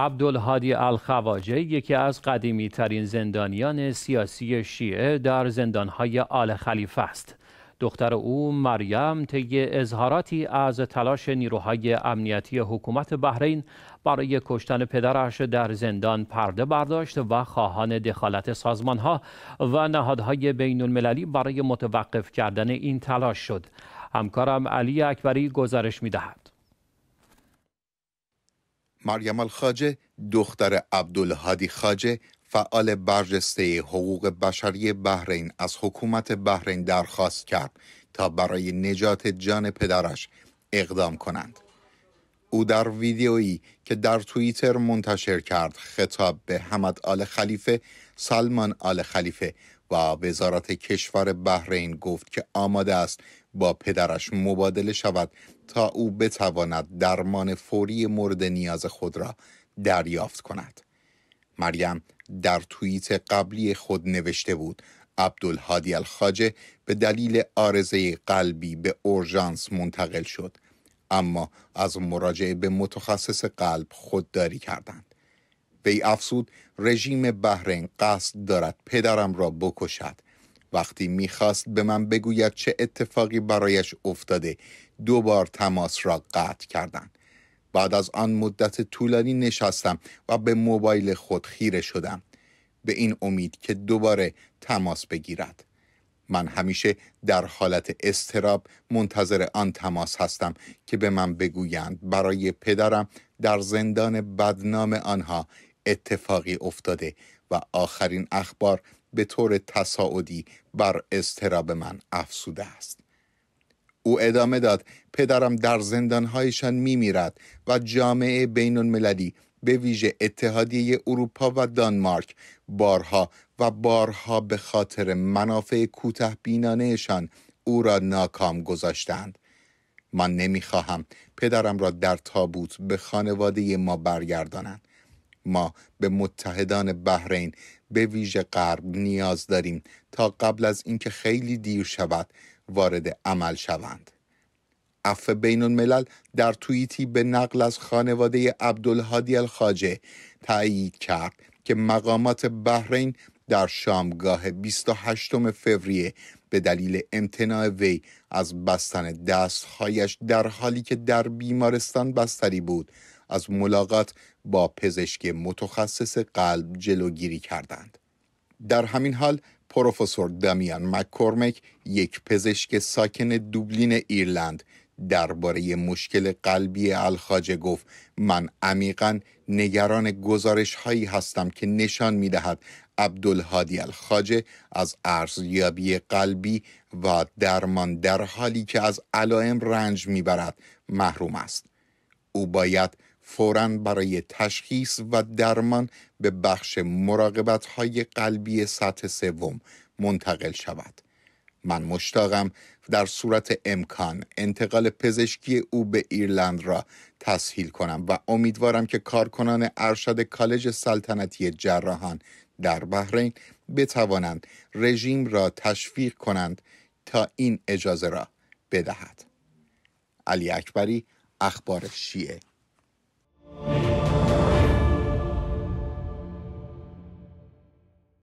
عبدالهادی الخواجه یکی از قدیمی ترین زندانیان سیاسی شیعه در زندانهای آل خلیفه است. دختر او مریم طی اظهاراتی از تلاش نیروهای امنیتی حکومت بحرین برای کشتن پدرش در زندان پرده برداشت و خواهان دخالت سازمانها و نهادهای بین المللی برای متوقف کردن این تلاش شد. همکارم علی اکبری گزارش می دهد. مریم الخاجه دختر عبدالهادی خاجه فعال برجسته حقوق بشری بحرین از حکومت بحرین درخواست کرد تا برای نجات جان پدرش اقدام کنند او در ویدیویی که در توییتر منتشر کرد خطاب به حمد آل خلیفه، سلمان آل خلیفه و وزارت کشور بحرین گفت که آماده است با پدرش مبادله شود تا او بتواند درمان فوری مورد نیاز خود را دریافت کند مریم در توییت قبلی خود نوشته بود عبدالهادی الخاجه به دلیل آرزه قلبی به اورژانس منتقل شد اما از مراجعه به متخصص قلب خودداری کردند وی افسود رژیم بحرین قصد دارد پدرم را بکشد وقتی میخواست به من بگوید چه اتفاقی برایش افتاده دوبار تماس را قطع کردند بعد از آن مدت طولانی نشستم و به موبایل خود خیره شدم به این امید که دوباره تماس بگیرد من همیشه در حالت استراب منتظر آن تماس هستم که به من بگویند برای پدرم در زندان بدنام آنها اتفاقی افتاده و آخرین اخبار به طور تصاعدی بر استراب من افسوده است او ادامه داد پدرم در زندانهایشان می میرد و جامعه بین المللی به ویژه اتحادیه اروپا و دانمارک بارها و بارها به خاطر منافع کوتاه بینانهشان او را ناکام گذاشتند من نمیخواهم پدرم را در تابوت به خانواده ما برگردانند ما به متحدان بحرین به ویژه غرب نیاز داریم تا قبل از اینکه خیلی دیر شود وارد عمل شوند عفو بین الملل در توییتی به نقل از خانواده عبدالهادی الخاجه تایید کرد که مقامات بحرین در شامگاه 28 فوریه به دلیل امتناع وی از بستن دستهایش در حالی که در بیمارستان بستری بود از ملاقات با پزشک متخصص قلب جلوگیری کردند. در همین حال پروفسور دامیان مکورمک یک پزشک ساکن دوبلین ایرلند درباره مشکل قلبی الخاجه گفت من عمیقا نگران گزارش هایی هستم که نشان می دهد عبدالهادی الخاجه از ارزیابی قلبی و درمان در حالی که از علائم رنج می برد محروم است او باید فورا برای تشخیص و درمان به بخش مراقبت های قلبی سطح سوم منتقل شود. من مشتاقم در صورت امکان انتقال پزشکی او به ایرلند را تسهیل کنم و امیدوارم که کارکنان ارشد کالج سلطنتی جراحان در بحرین بتوانند رژیم را تشویق کنند تا این اجازه را بدهد. علی اکبری اخبار شیعه